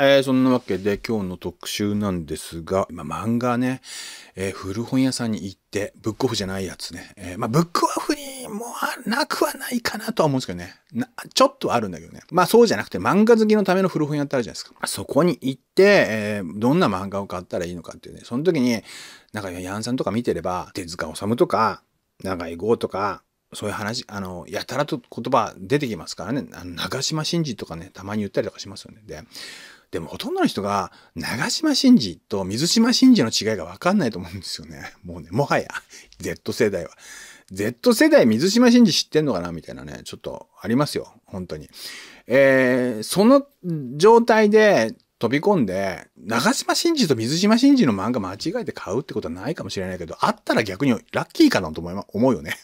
えー、そんなわけで今日の特集なんですが、まあ、漫画ね、えー、古本屋さんに行って、ブックオフじゃないやつね。えー、まあ、ブックオフにもなくはないかなとは思うんですけどね。な、ちょっとあるんだけどね。まあ、そうじゃなくて漫画好きのための古本屋ってあるじゃないですか。そこに行って、えどんな漫画を買ったらいいのかっていうね。その時に、なんか、ヤンさんとか見てれば、手塚治虫とか、長井豪とか、そういう話、あの、やたらと言葉出てきますからね。あの長島真治とかね、たまに言ったりとかしますよね。で、でもほとんどの人が長島真司と水島真治の違いがわかんないと思うんですよね。もうね、もはや Z 世代は。Z 世代水島真治知ってんのかなみたいなね、ちょっとありますよ。本当に。えー、その状態で飛び込んで、長島真司と水島真治の漫画間違えて買うってことはないかもしれないけど、あったら逆にラッキーかなと思い、思うよね。